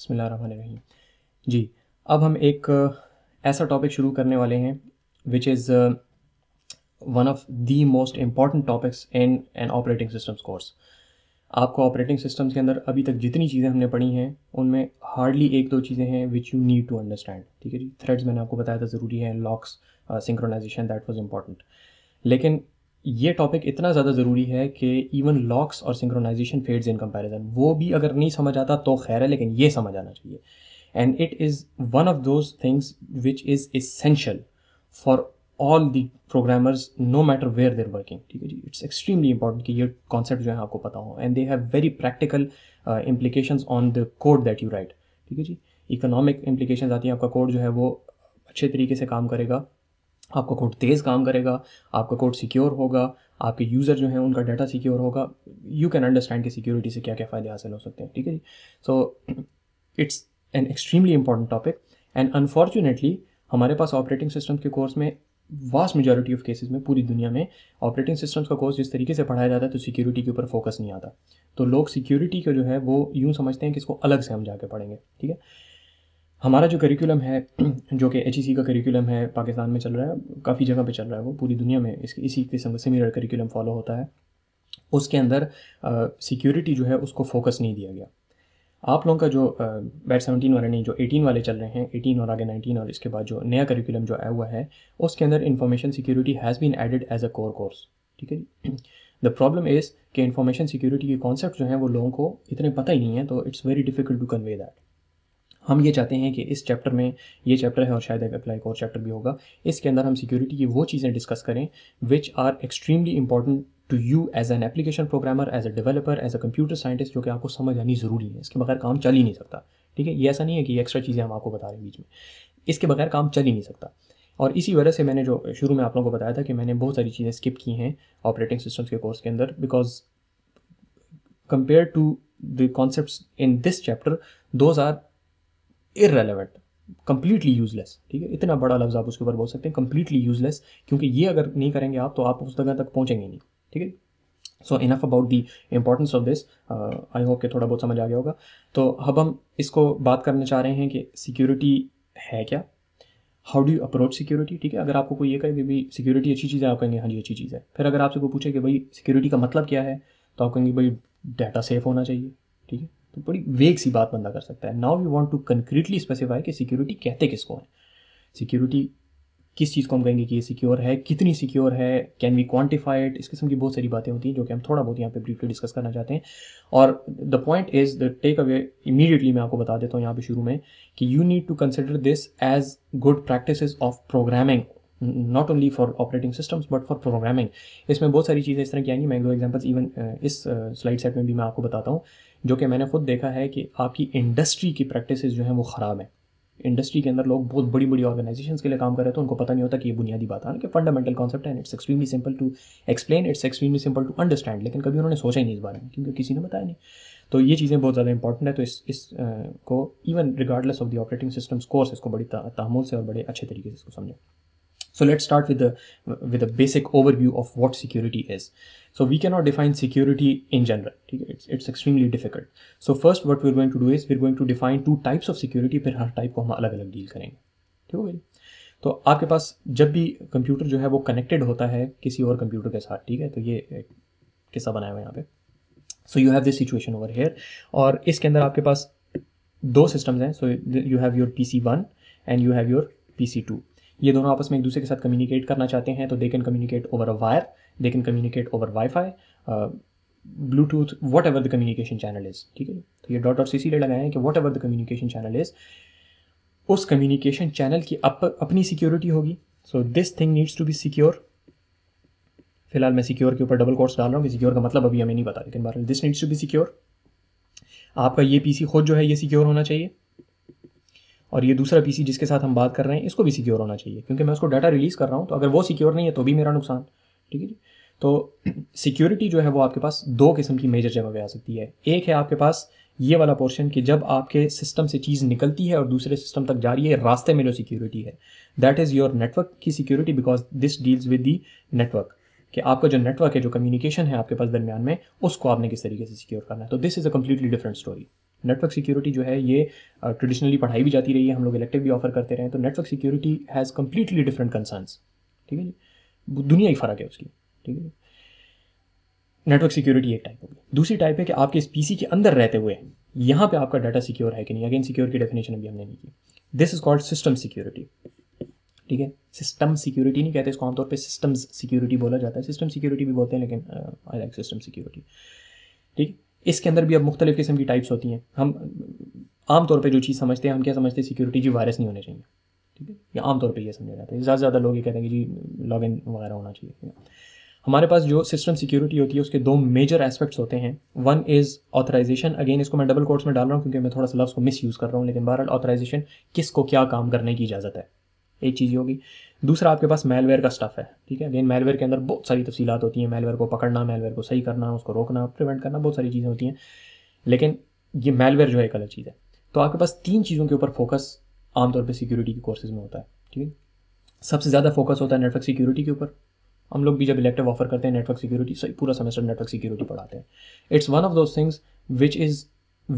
बसमीम जी अब हम एक ऐसा टॉपिक शुरू करने वाले हैं which is one of the most important topics in an operating systems course आपको ऑपरेटिंग सिस्टम्स के अंदर अभी तक जितनी चीज़ें हमने पढ़ी हैं उनमें हार्डली एक दो चीज़ें हैं which you need to understand ठीक है जी थ्रेड्स मैंने आपको बताया था ज़रूरी है locks synchronization that was important लेकिन ये टॉपिक इतना ज़्यादा ज़रूरी है कि इवन लॉक्स और सिंक्रोनाइजेशन फेड्स इन कंपैरिजन वो भी अगर नहीं समझ आता तो खैर है लेकिन ये समझ आना चाहिए and it is one of those things which is essential for all the programmers no matter where they're working ठीक है जी इट्स एक्सट्रीमली इंपॉर्टेंट कि ये कॉन्सेप्ट जो है आपको पता हो and they have very practical implication on the code that you write ठीक है जी इकोनॉमिक इम्प्लीकेशन आती हैं आपका कोड जो है वो अच्छे तरीके से काम करेगा आपका कोड तेज़ काम करेगा आपका कोड सिक्योर होगा आपके यूज़र जो हैं उनका डाटा सिक्योर होगा यू कैन अंडरस्टैंड कि सिक्योरिटी से क्या क्या फ़ायदे हासिल हो सकते हैं ठीक है जी so it's an extremely important topic and unfortunately हमारे पास ऑपरेटिंग सिस्टम के कोर्स में वास्ट मेजोरिटी ऑफ केसेस में पूरी दुनिया में ऑपरेटिंग सिस्टम्स का कोर्स जिस तरीके से पढ़ाया जाता है तो सिक्योरिटी के ऊपर फोकस नहीं आता तो लोग सिक्योरिटी का जो है वो यूँ समझते हैं कि इसको अलग से हम जाके पढ़ेंगे ठीक है हमारा जो करिकुलम है जो कि एच e का करिकुलम है पाकिस्तान में चल रहा है काफ़ी जगह पे चल रहा है वो पूरी दुनिया में इस इसी किस्म का सिमिलर करिकुलम फॉलो होता है उसके अंदर सिक्योरिटी जो है उसको फोकस नहीं दिया गया आप लोगों का जो बैट सेवनटीन वाले नहीं जो एटीन वाले चल रहे हैं एटीन और आगे नाइनटीन और इसके बाद जो नया करिकुलम जो आया हुआ है उसके अंदर information security has been added as a core course ठीक है जी द प्रॉब्लम इज़ कि इन्फॉर्मेशन सिक्योरिटी के कॉन्सेप्ट जो हैं वो लोगों को इतने पता ही नहीं है तो it's very difficult to convey that हम ये चाहते हैं कि इस चैप्टर में ये चैप्टर है और शायद अगला एक और चैप्टर भी होगा इसके अंदर हम सिक्योरिटी की वो चीज़ें डिस्कस करें which are extremely important to you as an application programmer as a developer as a computer scientist जो कि आपको समझ आनी ज़रूरी है इसके बगैर काम चल ही नहीं सकता ठीक है ये ऐसा नहीं है कि एक्स्ट्रा चीज़ें हम आपको बता रहे हैं बीच में इसके बगैर काम चल ही नहीं सकता और इसी वजह से मैंने जो शुरू में आप लोगों को बताया था कि मैंने बहुत सारी चीज़ें स्किप की हैं ऑपरेटिंग सिस्टम्स के कोर्स के अंदर because compare to the concept in this chapter those are irrelevant completely useless ठीक है इतना बड़ा लफ्ज़ आप उसके ऊपर बोल सकते हैं कम्प्लीटली यूजलेस क्योंकि ये अगर नहीं करेंगे आप तो आप उस जगह तक पहुँचेंगे नहीं ठीक है so enough about the importance of this I hope के थोड़ा बहुत समझ आ गया होगा तो अब हम इसको बात करना चाह रहे हैं कि सिक्योरिटी है क्या how do you approach security ठीक है अगर आपको कोई ये कहे कि भाई सिक्योरिटी अच्छी चीज़ है आप कहेंगे हाँ जी अच्छी चीज़ है फिर अगर आपसे कोई पूछे कि भाई सिक्योरिटी का मतलब क्या है तो आप कहेंगे भाई डाटा सेफ होना चाहिए ठीक है तो बड़ी वेग सी बात बंदा कर सकता है now we want to concretely specify कि सिक्योरिटी कहते किसको है सिक्योरिटी किस चीज़ को हम कहेंगे कि ये सिक्योर है कितनी सिक्योर है कैन वी क्वान्टिफाइड इस किस्म की बहुत सारी बातें होती हैं जो कि हम थोड़ा बहुत यहाँ पे ब्रीफली डिस्कस करना चाहते हैं और the point is the take away immediately मैं आपको बता देता हूँ यहाँ पे शुरू में कि you need to consider this as good practice of programming not only for operating systems but for programming इसमें बहुत सारी चीज़ें इस तरह की आएंगी मैं दो एग्जाम्पल्स इवन इस स्लाइड सेट में भी मैं आपको बताता हूँ जो कि मैंने खुद देखा है कि आपकी इंडस्ट्री की प्रैक्टिस जो हैं वो ख़राब हैं इंडस्ट्री के अंदर लोग बहुत बड़ी बड़ी ऑर्गेनाइजेशन के लिए काम कर रहे हैं तो उनको पता नहीं होता कि ये बुनियादी बात है ना कि फंडामेंटल कॉन्सेप्ट है it's extremely simple to explain it's extremely simple to understand लेकिन कभी उन्होंने सोचा ही नहीं इस बारे में क्योंकि किसी ने बताया नहीं तो ये चीज़ें बहुत ज़्यादा इंपॉर्टेंट है तो इस इस आ, को even regardless of the operating systems course इसको बड़ी तहमुल से और बड़े अच्छे तरीके से इसको समझें So let's start with the with a basic overview of what security is. So we cannot define security in general. It's, it's extremely difficult. So first what we're going to do is we're going to define two types of security per her type ko hum alag alag deal karenge theek हो गई तो आपके पास जब भी computer जो है वो connected होता है किसी और कंप्यूटर के साथ ठीक है तो ये किस्सा बनाया हुआ है यहाँ पे so you have this situation over here और इसके अंदर आपके पास दो सिस्टम्स हैं so you have your PC C one and you have your PC C two ये दोनों आपस में एक दूसरे के साथ कम्युनिकेट करना चाहते हैं तो they can communicate over a wire they can communicate over wifi Bluetooth whatever the communication channel is ठीक है तो ये डॉट और सी ले लगाए हैं कि whatever the communication channel is उस कम्युनिकेशन चैनल की अप, अपनी सिक्योरिटी होगी so this thing needs to be secure फिलहाल मैं सिक्योर के ऊपर डबल कोर्स डाल रहा हूँ कि सिक्योर का मतलब अभी हमें नहीं पता लेकिन this needs to be secure आपका ये पीसी खुद जो है ये सिक्योर होना चाहिए और ये दूसरा पीसी जिसके साथ हम बात कर रहे हैं इसको भी सिक्योर होना चाहिए क्योंकि मैं उसको डाटा रिलीज़ कर रहा हूँ तो अगर वो सिक्योर नहीं है तो भी मेरा नुकसान ठीक है जी तो सिक्योरिटी जो है वो आपके पास दो किस्म की मेजर जगह पर आ सकती है एक है आपके पास ये वाला पोर्शन कि जब आपके सिस्टम से चीज़ निकलती है और दूसरे सिस्टम तक जा रही है रास्ते में जो सिक्योरिटी है दैट इज़ योर नेटवर्क की security because this deals with the network कि आपका जो नेटवर्क है जो कम्युनिकेशन है आपके पास दरमियान में उसको आपने किस तरीके से सिक्योर करना है तो this is a completely different story network security जो है ये ट्रेडिशनली uh, पढ़ाई भी जाती रही है हम लोग इलेक्टिव भी ऑफर करते रहे तो network security has completely different concerns ठीक है जी दुनिया ही फ़र्क है उसकी ठीक है नेटवर्क सिक्योरिटी एक टाइप होगी दूसरी टाइप है कि आपके इस पीसी के अंदर रहते हुए यहाँ पे आपका डाटा सिक्योर है कि नहीं अगेन सिक्योर की डेफिनेशन अभी हमने नहीं की this is called system security ठीक है सिस्टम सिक्योरिटी नहीं कहते इसको आमतौर पे सिस्टम सिक्योरिटी बोला जाता है सिस्टम सिक्योरिटी भी बोलते हैं लेकिन आई लाइक सिस्टम सिक्योरिटी ठीक है इसके अंदर भी अब मुख्तलि किस्म की टाइप्स होती हैं हम आमतौर पर जो चीज़ समझते हैं हम क्या समझते हैं सिक्योरिटी जी वायरस नहीं होने चाहिए ठीक है या आमतौर पर यह समझा जाता है ज़्यादा से ज़्यादा लोग ये कहते हैं कि जी लॉग इन वगैरह होना चाहिए हमारे पास जो सिस्टम सिक्योरिटी होती है उसके दो मेजर एस्पेक्ट्स होते हैं वन इज़ ऑथराइजेशन अगेन इसको मैं डबल कोर्ट्स में डाल रहा हूँ क्योंकि मैं थोड़ा सा लफ्ज़ को मिस यूज़ कर रहा हूँ लेकिन बहरहाल ऑथराइजेशन किस को क्या काम करने की इजाज़त है एक चीज़ होगी दूसरा आपके पास मेलवेयर का स्टफ़ है ठीक है अगेन मेलवेयर के अंदर बहुत सारी तफसीत होती हैं मेलवेयर को पकड़ना मेलवेयर को सही करना उसको रोकना प्रिवेंट करना बहुत सारी चीज़ें होती हैं लेकिन ये मेलवेयर जो है एक अलग चीज़ है तो आपके पास तीन चीज़ों के ऊपर फोकस आमतौर पर सिक्योरिटी के कोर्सेज में होता है ठीक है सबसे ज़्यादा फोकस होता है नेटवर्क सिक्योरिटी के ऊपर हम लोग भी जब इलेक्टिव ऑफर करते हैं नेटवर्क सिक्योरिटी सही पूरा सेमेस्टर नेटवर्क सिक्योरिटी पढ़ाते हैं it's one of those things which is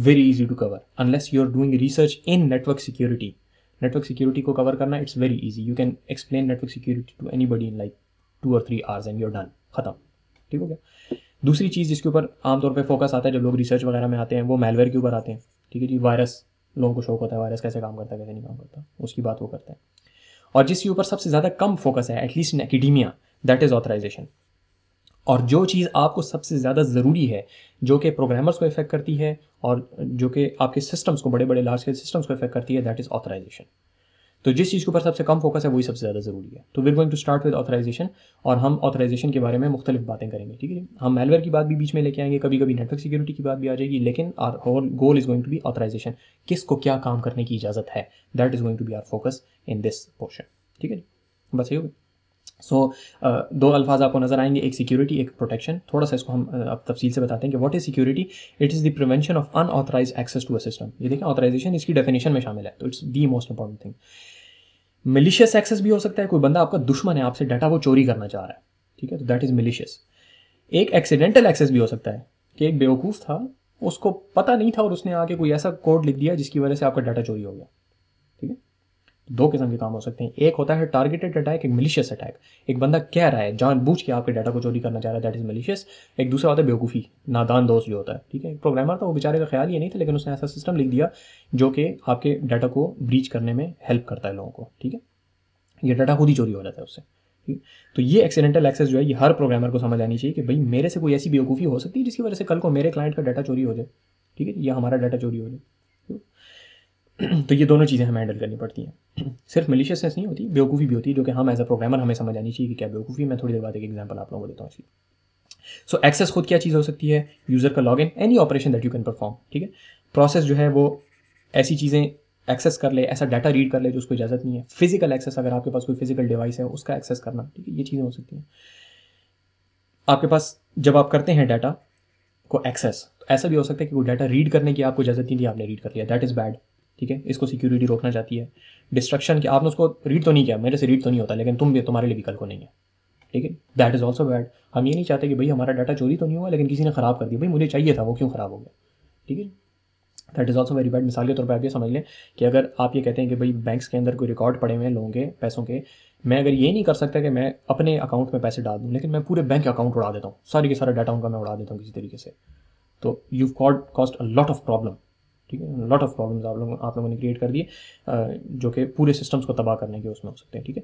very easy to cover unless you are doing research in network security network security को कवर करना it's very easy you can explain network security to anybody in like two और three hours and you're done खत्म ठीक हो गया दूसरी चीज़ जिसके ऊपर आमतौर पर फोकस आता है जब लोग रिसर्च वगैरह में आते हैं वो मेलवेयर के ऊपर आते हैं ठीक है जी वायरस लोगों को शौक होता है वायरस कैसे काम करता है कैसे नहीं काम करता उसकी बात वो करते हैं और जिसके ऊपर सबसे ज़्यादा कम फोकस है at least in academia that is authorization और जो चीज़ आपको सबसे ज़्यादा ज़रूरी है जो कि प्रोग्रामर्स को इफेक्ट करती है और जो कि आपके सिस्टम्स को बड़े बड़े लार्ज स्केल सिस्टम्स को इफेक्ट करती है दैट इज़ ऑथराइजेशन तो जिस चीज़ के ऊपर सबसे कम फोकस है वही सबसे ज़्यादा ज़रूरी है तो we're going to start with authorization और हम ऑथराइजेशन के बारे में मुख्तलिफ बातें करेंगे ठीक है हम मेलवेयर की बात भी बीच में लेके आएंगे कभी कभी नेटवर्क सिक्योरिटी की बात भी आ जाएगी लेकिन our whole goal is going to be authorization किस को क्या काम करने की इजाज़त है that is going to be our focus in this portion ठीक है बस यही सो so, uh, दो अल्फाज आपको नज़र आएंगे एक सिक्योरिटी एक प्रोटेक्शन थोड़ा सा इसको हम uh, अब तफसील से बताते हैं कि what is security it is the prevention of unauthorized access to a system ये देखें ऑथराइजेशन इसकी डेफिनेशन में शामिल है तो it's the most important thing malicious access भी हो सकता है कोई बंदा आपका दुश्मन है आपसे डाटा वो चोरी करना चाह रहा है ठीक है तो दैट इज़ मिलिशियस एक एक्सीडेंटल एक्सेस भी हो सकता है कि एक बेवकूफ़ था उसको पता नहीं था और उसने आके कोई ऐसा कोड लिख दिया जिसकी वजह से आपका डाटा चोरी हो गया दो किस्म के काम हो सकते हैं एक होता है टारगेटेड अटैक एक मिलिशियस अटैक एक बंदा कह रहा है जान बूझ के आपके डाटा को चोरी करना चाह रहा है दैट इज मिलिशियस एक दूसरा होता है बेवकूफ़ी नादान दोस्त जो होता है ठीक है एक प्रोग्रामर था वो बेचारे का ख्याल ये नहीं था लेकिन उसने ऐसा सिस्टम लिख दिया जो कि आपके डाटा को ब्रीच करने में हेल्प करता है लोगों को ठीक है ये डाटा खुद ही चोरी हो जाता है उससे ठीक तो ये एक्सीडेंटल एक्सेस जो है ये हर प्रोग्रामर को समझ आनी चाहिए कि भाई मेरे से कोई ऐसी बेवकूफ़ी हो सकती है जिसकी वजह से कल को मेरे क्लाइंट का डाटा चोरी हो जाए ठीक है या हमारा डाटा चोरी हो जाए तो ये दोनों चीज़ें हमें हैंडल करनी पड़ती हैं सिर्फ मलिशियसनेस नहीं होती बेवकूफ़ी भी होती है जो कि हम एज अ प्रोग्रामर हमें समझ आनी चाहिए कि क्या बेवकूफ़ी मैं थोड़ी देर बाद एक एग्जाम्पल आप लोगों को देता हूँ इसकी सो so, एक्सेस खुद क्या चीज़ हो सकती है यूज़र का log in any operation that you can perform ठीक है प्रोसेस जो है वो ऐसी चीज़ें एक्सेस कर ले ऐसा डाटा रीड कर ले जो उसको इजाज़त नहीं है फिजिकल एक्सेस अगर आपके पास कोई फिजिकल डिवाइस है उसका एक्सेस करना ठीक है ये चीज़ें हो सकती हैं आपके पास जब आप करते हैं डाटा को एक्सेस तो ऐसा भी हो सकता है कि वो डाटा रीड करने की आपको इजाज़त नहीं दी आपने रीड कर लिया दैट इज़ बैड ठीक है इसको सिक्योरिटी रोकना चाहती है डिस्ट्रक्शन के आपने उसको रीड तो नहीं किया मेरे से रीड तो नहीं होता लेकिन तुम भी तुम्हारे लिए विकल्प को नहीं है ठीक है दैट इज़ ऑल्सो बैड हम ये नहीं चाहते कि भाई हमारा डाटा चोरी तो नहीं हुआ लेकिन किसी ने ख़राब कर दिया भाई मुझे चाहिए था वो क्यों ख़राब हो गया ठीक है that is also very bad मिसाल के तौर पर आप ये समझ लें कि अगर आप ये कहते हैं कि भाई बैंक्स के अंदर कोई रिकॉर्ड पड़े हुए हैं लोगों के पैसों के मैं अगर ये नहीं कर सकता कि मैं अपने अकाउंट में पैसे डाल दूँ लेकिन मैं पूरे बैंक अकाउंट उड़ा देता हूँ सारी के सारा डाटा उनका मैं उड़ा देता हूँ किसी तरीके से तो you could cost a lot of problem ठीक है लॉट ऑफ प्रॉब्लम्स आप लोगों आप लोगों ने क्रिएट कर दिए जो कि पूरे सिस्टम्स को तबाह करने के उसमें हो सकते हैं ठीक है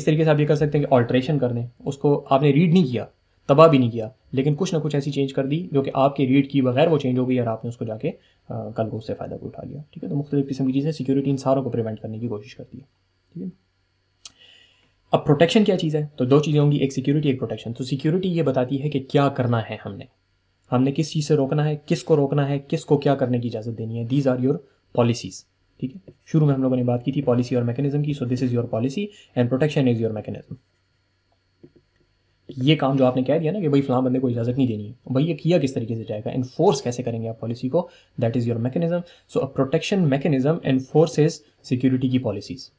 इस तरीके से आप ये कर सकते हैं कि ऑल्ट्रेशन कर दें उसको आपने रीड नहीं किया तबाह भी नहीं किया लेकिन कुछ ना कुछ ऐसी चेंज कर दी जो कि आपके रीड की बगैर वो चेंज हो गई और आपने उसको जाके कल को उससे फ़ायदा भी उठा लिया ठीक है तो मुख्तलिफ किस्म की चीज़ें सिक्योरिटी इन सारों को प्रिवेंट करने की कोशिश करती है ठीक है अब प्रोटेक्शन क्या चीज़ है तो दो चीज़ें होंगी एक सिक्योरिटी एक प्रोटेक्शन तो सिक्योरिटी ये बताती है कि क्या करना है हमने हमने किस चीज़ से रोकना है किसको रोकना है किसको क्या करने की इजाज़त देनी है दीज आर योर पॉलिसीज़ ठीक है शुरू में हम लोगों ने बात की थी पॉलिसी और मैकेनिज्म की so this is your policy and protection is your mechanism ये काम जो आपने कह दिया ना कि भाई फलां बंदे को इजाज़त नहीं देनी है भाई ये किया किस तरीके से जाएगा एनफोर्स कैसे करेंगे आप पॉलिसी को that is your mechanism so a protection mechanism enforces security की पॉलिसीज़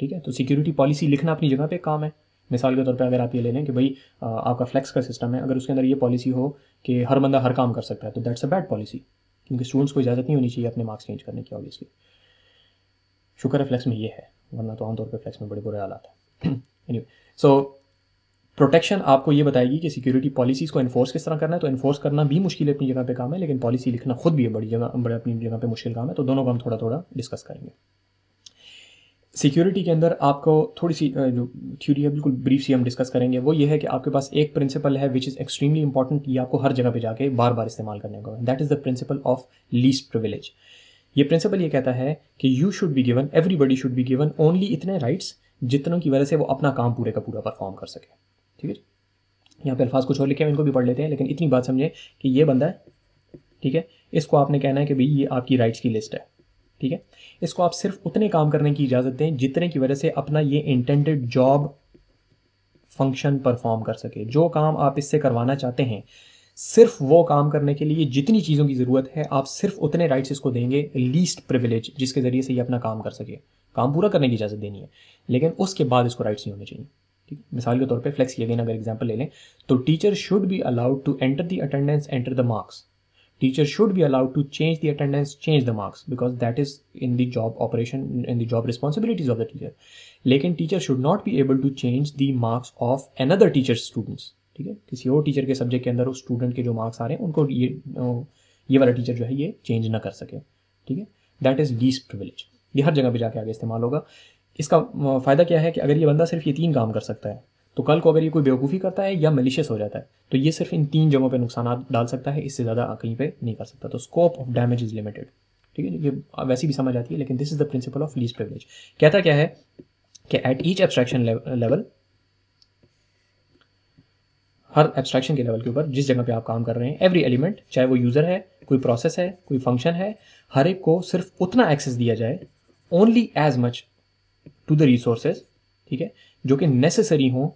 ठीक है तो सिक्योरिटी पॉलिसी लिखना अपनी जगह पे काम है मिसाल के तौर पे अगर आप ये ले लें कि भाई आपका फ्लेक्स का सिस्टम है अगर उसके अंदर ये पॉलिसी हो कि हर बंदा हर काम कर सकता है तो दैट्स अ बैड पॉलिसी क्योंकि स्टूडेंट्स को इजाज़त नहीं होनी चाहिए अपने मार्क्स चेंज करने की ऑब्वियसली शुक्र है फ्लैक्स में ये है वरना तो आमतौर पर फ्लैक्स में बड़े बुरे हालात हैं एनीवे सो प्रोटेक्शन आपको ये बताएगी कि सिक्योरिटी पॉलिसीज़ को इन्फोर्स किस तरह करना है तो इन्फोर्स करना भी मुश्किल है अपनी जगह पे काम है लेकिन पॉलिसी लिखना खुद भी है बड़ी जगह बड़े अपनी जगह पे मुश्किल काम है तो दोनों को हम थोड़ा थोड़ा डिस्कस करेंगे सिक्योरिटी के अंदर आपको थोड़ी सी जो थ्योरी है बिल्कुल ब्रीफ सी हम डिस्कस करेंगे वो ये है कि आपके पास एक प्रिंसिपल है विच इज़ एक्सट्रीमली इंपॉर्टेंट ये आपको हर जगह पे जाके बार बार इस्तेमाल करने को that is the principle of least privilege ये प्रिंसिपल ये कहता है कि you should be given everybody should be given only इतने राइट्स जितनों की वजह से वो अपना काम पूरे का पूरा परफॉर्म कर सके ठीक है यहाँ पे अल्फाज कुछ और लिखे हैं इनको भी पढ़ लेते हैं लेकिन इतनी बात समझें कि ये बंदा है ठीक है इसको आपने कहना है कि भाई ये आपकी राइट्स की लिस्ट है ठीक है इसको आप सिर्फ उतने काम करने की इजाज़त दें जितने की वजह से अपना ये इंटेंडेड जॉब फंक्शन परफॉर्म कर सके जो काम आप इससे करवाना चाहते हैं सिर्फ वो काम करने के लिए जितनी चीज़ों की ज़रूरत है आप सिर्फ उतने राइट्स इसको देंगे लीस्ट प्रिविलेज जिसके ज़रिए से ये अपना काम कर सके काम पूरा करने की इजाज़त देनी है लेकिन उसके बाद इसको राइट्स नहीं होने चाहिए ठीक है मिसाल के तौर पर फ्लेक्स ये अगेन अगर एग्जाम्पल ले लें तो teacher should be allowed to enter the attendance enter the marks teacher should be allowed to change the attendance change the marks because that is in the job operation in the job responsibilities of the teacher लेकिन teacher should not be able to change the marks of another teacher students ठीक है किसी और teacher के subject के अंदर उस student के जो मार्क्स आ रहे हैं उनको ये ये वाला टीचर जो है ये चेंज ना कर सके ठीक है दैट इज़ लीस्ट प्रिविलेज ये हर जगह पे जाके आगे इस्तेमाल होगा इसका फ़ायदा क्या है कि अगर ये बंदा सिर्फ ये तीन काम कर सकता है तो कल को अगर ये कोई बेवकूफ़ी करता है या मलिशियस हो जाता है तो ये सिर्फ इन तीन जगहों पर नुकसान डाल सकता है इससे ज़्यादा कहीं पर नहीं कर सकता तो scope of damage is limited ठीक है ये वैसी भी समझ आती है लेकिन this is the principle of least privilege कहता क्या है कि एट ईच एब्स्ट्रैक्शन लेवल हर एब्स्ट्रैक्शन के लेवल के ऊपर जिस जगह पे आप काम कर रहे हैं एवरी एलिमेंट चाहे वो यूज़र है कोई प्रोसेस है कोई फंक्शन है हर एक को सिर्फ उतना एक्सेस दिया जाए only as much to the resources ठीक है जो कि नेसेसरी हों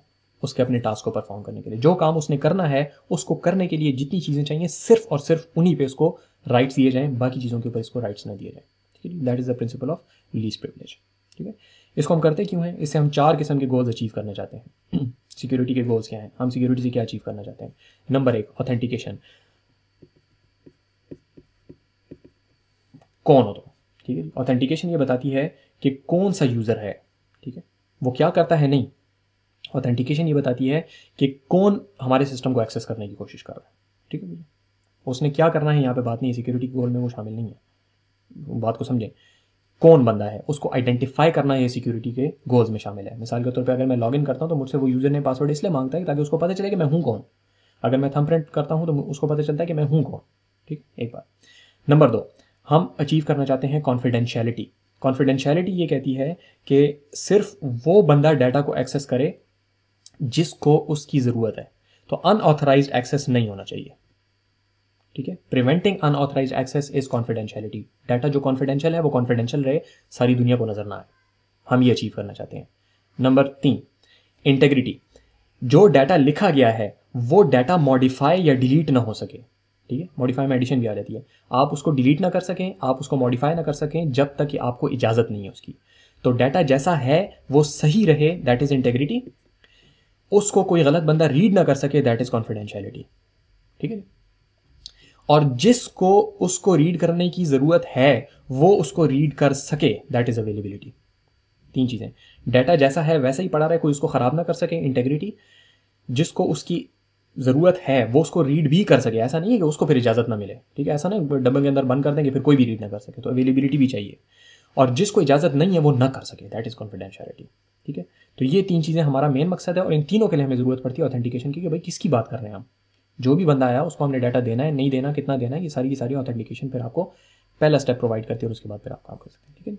उसके अपने टास्क को परफॉर्म करने के लिए जो काम उसने करना है उसको करने के लिए जितनी चीज़ें चाहिए सिर्फ और सिर्फ उन्हीं पे उसको राइट्स दिए जाएं बाकी चीज़ों के ऊपर इसको राइट्स ना दिए जाएँ ठीक है that is the principle of least privilege ठीक है इसको हम करते क्यों हैं इससे हम चार किस्म के गोल्स अचीव करना चाहते हैं सिक्योरिटी के गोल्स क्या हैं हम सिक्योरिटी से क्या अचीव करना चाहते हैं नंबर एक ऑथेंटिकेशन कौन हो तो ठीक है ऑथेंटिकेशन ये बताती है कि कौन सा यूज़र है ठीक है वो क्या करता है नहीं ऑथेंटिकेशन ये बताती है कि कौन हमारे सिस्टम को एक्सेस करने की कोशिश कर रहा है ठीक है भैया उसने क्या करना है यहाँ पे बात नहीं है सिक्योरिटी गोल में वो शामिल नहीं है बात को समझें कौन बंदा है उसको आइडेंटिफाई करना ये सिक्योरिटी के गोल्स में शामिल है मिसाल के तौर पर अगर मैं लॉगिन करता हूँ तो मुझसे वो यूज़र ने पासवर्ड इसलिए मांगता है ताकि उसको पता चले कि मैं हूँ कौन अगर मैं थम प्रिंट करता हूँ तो उसको पता चलता है कि मैं हूँ कौन ठीक एक बार नंबर दो हम अचीव करना चाहते हैं कॉन्फिडेंशियलिटी कॉन्फिडेंशियलिटी ये कहती है कि सिर्फ वो बंदा डाटा को एक्सेस करे जिसको उसकी ज़रूरत है तो अनऑथराइज एक्सेस नहीं होना चाहिए ठीक है preventing unauthorized access is confidentiality data जो कॉन्फिडेंशियल है वो कॉन्फिडेंशियल रहे सारी दुनिया को नजर ना आए हम ये अचीव करना चाहते हैं नंबर तीन इंटेग्रिटी जो डाटा लिखा गया है वो डाटा मॉडिफाई या डिलीट ना हो सके ठीक है मॉडिफाई में एडिशन भी आ जाती है आप उसको डिलीट ना कर सकें आप उसको मॉडिफाई ना कर सकें जब तक कि आपको इजाज़त नहीं है उसकी तो डाटा जैसा है वो सही रहे दैट इज़ इंटेग्रिटी उसको कोई गलत बंदा रीड ना कर सके दैट इज़ कॉन्फिडेंशियलिटी ठीक है और जिसको उसको रीड करने की ज़रूरत है वो उसको रीड कर सके दैट इज़ अवेलेबिलिटी तीन चीज़ें डाटा जैसा है वैसा ही पड़ा रहे कोई उसको ख़राब ना कर सके इंटेग्रिटी जिसको उसकी ज़रूरत है वो उसको रीड भी कर सके ऐसा नहीं है कि उसको फिर इजाज़त ना मिले ठीक है ऐसा ना डब्बे के अंदर बंद कर देंगे फिर कोई भी रीड ना कर सके तो अवेलेबिलिटी भी चाहिए और जिसको इजाज़त नहीं है वो ना कर सके दैट इज़ कॉन्फिडेंशियलिटी ठीक है तो ये तीन चीज़ें हमारा मेन मकसद है और इन तीनों के लिए हमें ज़रूरत पड़ती है ऑथेंटिकेशन की कि भाई किसकी बात कर रहे हैं हम जो भी बंदा आया उसको हमने डाटा देना है नहीं देना कितना देना है ये सारी की सारी ऑथेंटिकेशन फिर आपको पहला स्टेप प्रोवाइड करती है और उसके बाद फिर आप काम कर सकते हैं ठीक है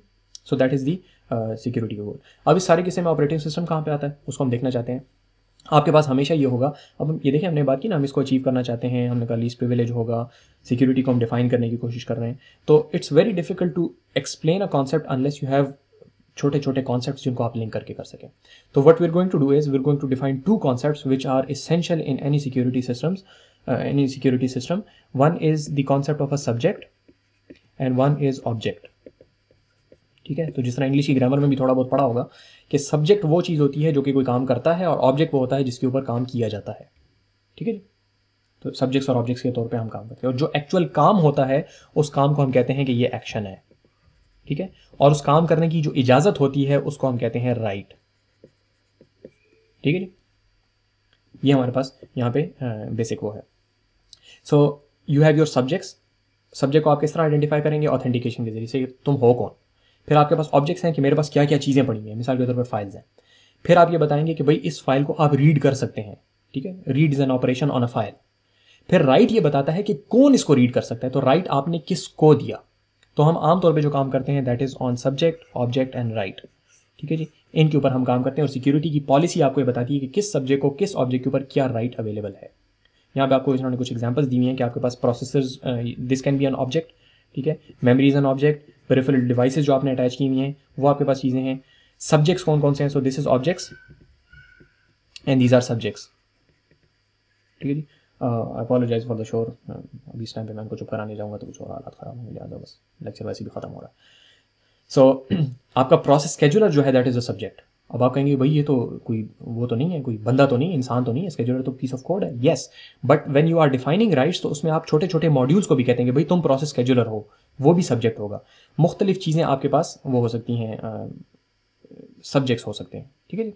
so that is the security goal अब इस सारे किस्से में ऑपरेटिंग सिस्टम कहाँ पर आता है उसको हम देखना चाहते हैं आपके पास हमेशा ये होगा अब ये देखें हमने बात की ना हम इसको अचीव करना चाहते हैं हमने कहा लीज प्रिविलेज होगा सिक्योरिटी को हम डिफाइन करने की कोशिश कर रहे हैं तो it's very difficult to explain a concept unless you have छोटे छोटे कॉन्सेप्ट जिनको आप लिंक करके कर सकें तो what we're going to do is we're going to define two concept which are essential in any security system any security system one is the concept of a subject and one is object ठीक है तो जिस तरह English की grammar में भी थोड़ा बहुत पढ़ा होगा कि सब्जेक्ट वो चीज़ होती है जो कि कोई काम करता है और ऑब्जेक्ट वो होता है जिसके ऊपर काम किया जाता है ठीक है जी तो सब्जेक्ट्स और ऑब्जेक्ट्स के तौर पे हम काम करते हैं और जो एक्चुअल काम होता है उस काम को हम कहते हैं कि ये एक्शन है ठीक है और उस काम करने की जो इजाज़त होती है उसको हम कहते हैं राइट ठीक है जी ये हमारे पास यहाँ पे बेसिक वो है so you have your subjects subject को आप किस तरह आइडेंटिफाई करेंगे ऑथेंटिकेशन के जरिए से तुम हो कौन फिर आपके पास ऑब्जेक्ट्स हैं कि मेरे पास क्या क्या चीज़ें पड़ी हैं मिसाल के तौर पर फाइल्स हैं फिर आप ये बताएंगे कि भाई इस फाइल को आप रीड कर सकते हैं ठीक है read is an operation on a file फिर राइट ये बताता है कि कौन इसको रीड कर सकता है तो राइट आपने किसको दिया तो हम आमतौर पर जो काम करते हैं that is on subject object and right ठीक है जी इनके ऊपर हम काम करते हैं और सिक्योरिटी की पॉलिसी आपको ये बताती है कि किस सब्जेक्ट को किस ऑब्जेक्ट के ऊपर क्या राइट अवेलेबल है यहाँ पे आपको इन्होंने कुछ एग्जांपल्स दी हुई हैं कि आपके पास processors this can be an object ठीक है memories an object peripheral devices जो आपने अटैच की हुई हैं वो आपके पास चीज़ें हैं सब्जेक्ट्स कौन कौन से हैं so this is objects and these are subjects ठीक है जी अपोलोजाइज फॉर द शोर अभी इस टाइम पे मैं उनको चुप कराने जाऊँगा तो कुछ और हालात ख़राब होंगे लिहाजा बस लेक्चर वैसे भी ख़त्म हो रहा है सो so, आपका प्रोसेस स्केजुलर जो है दैट इज़ अ सब्जेक्ट अब आप कहेंगे भाई ये तो कोई वो तो नहीं है कोई बंदा तो नहीं इंसान तो नहीं है स्केजुलर तो पीस ऑफ कोड है yes but when you are defining rights तो उसमें आप छोटे छोटे मॉड्यूल्स को भी कहते हैं भाई तुम प्रोसेस स्केजुलर हो वो भी सब्जेक्ट होगा मुख्तलिफ चीज़ें आपके पास वो हो सकती हैं सब्जेक्ट्स uh, हो सकते हैं ठीक है जी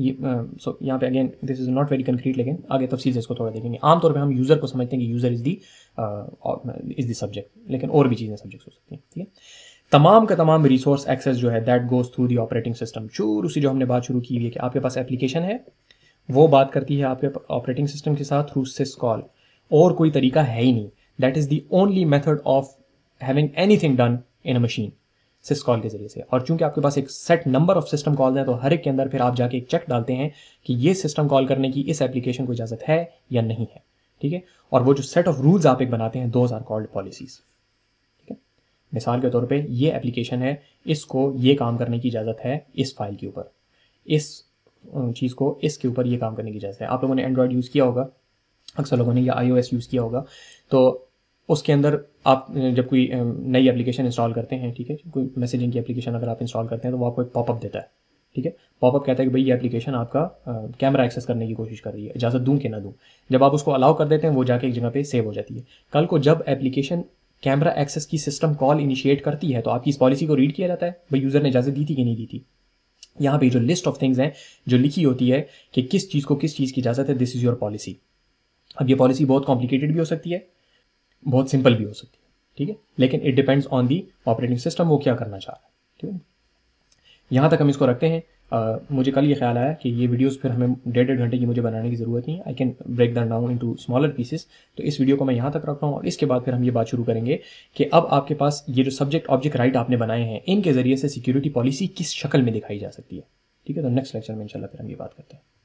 सो यहाँ पे again this is not very concrete लेकिन आगे तफसील से इसको थोड़ा देखेंगे आमतौर पर हम यूज़र को समझते हैं कि user is the is the subject लेकिन और भी चीज़ें सब्जेक्ट हो सकती हैं ठीक है तमाम का तमाम रिसोर्स एक्सेस जो है that goes through the operating system चूर उसी जो हमने बात शुरू की हुई है कि आपके पास एप्लीकेशन है वो बात करती है आपके ऑपरेटिंग सिस्टम के साथ थ्रू सिस कॉल और कोई तरीका है ही नहीं that is the only method of having anything done in a machine sys call के जरिए से और चूंकि आपके पास एक set number of system call है तो हर एक के अंदर फिर आप जाके एक चेक डालते हैं कि ये सिस्टम कॉल करने की इस एप्लीकेशन को इजाज़त है या नहीं है ठीक है और वो जो सेट ऑफ रूल्स आप एक बनाते हैं दोज आर कॉल्ड पॉलिसीज़ ठीक है मिसाल के तौर पर ये एप्लीकेशन है इसको ये काम करने की इजाज़त है इस फाइल के ऊपर इस चीज़ को इसके ऊपर ये काम करने की इजाज़त है आप लोगों ने एंड्रॉयड यूज़ किया होगा अक्सर लोगों ने या आईओएस यूज़ किया होगा तो उसके अंदर आप जब कोई नई एप्लीकेशन इंस्टॉल करते हैं ठीक है कोई मैसेजिंग की एप्लीकेशन अगर आप इंस्टॉल करते हैं तो वो आपको एक पॉपअप देता है ठीक है पॉपअप कहता है कि भाई ये एप्लीकेशन आपका कैमरा एक्सेस करने की कोशिश कर रही है इजाज़त दूँ कि ना दूँ जब आप उसको अलाउ कर देते हैं वो जाके एक जगह पर सेव हो जाती है कल को जब एप्लीकेशन कैमरा एक्सेस की सिस्टम कॉल इनिशिएट करती है तो आपकी इस पॉलिसी को रीड किया जाता है भाई यूज़र ने इजाज़त दी थी कि नहीं दी थी यहाँ पे जो लिस्ट ऑफ थिंग्स हैं जो लिखी होती है कि किस चीज़ को किस चीज़ की इजाज़त है दिस इज़ योर पॉलिसी अब ये पॉलिसी बहुत कॉम्प्लिकेटेड भी हो सकती है बहुत सिंपल भी हो सकती है ठीक है लेकिन it depends on the operating system वो क्या करना चाह रहा है ठीक है यहाँ तक हम इसको रखते हैं आ, मुझे कल ये ख्याल आया कि ये वीडियोस फिर हमें डेढ़ डेढ़ घंटे की मुझे बनाने की ज़रूरत नहीं I can break that down into smaller pieces तो इस वीडियो को मैं यहाँ तक रख रहा हूँ और इसके बाद फिर हम ये बात शुरू करेंगे कि अब आपके पास ये जो सब्जेक्ट ऑब्जेक्ट राइट आपने बनाए हैं इनके ज़रिए से सिक्योरिटी पॉलिसी किस शक्ल में दिखाई जा सकती है ठीक है तो नेक्स्ट लेक्चर में इनशाला फिर हम ये बात करते हैं